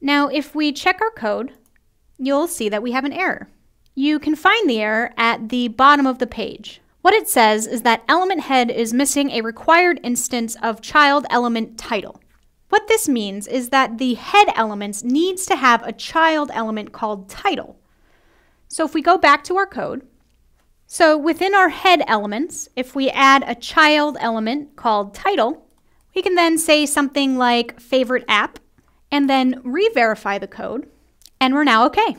Now, if we check our code, you'll see that we have an error. You can find the error at the bottom of the page. What it says is that element head is missing a required instance of child element title. What this means is that the head elements needs to have a child element called title. So if we go back to our code, so within our head elements, if we add a child element called title, we can then say something like favorite app and then re-verify the code, and we're now okay.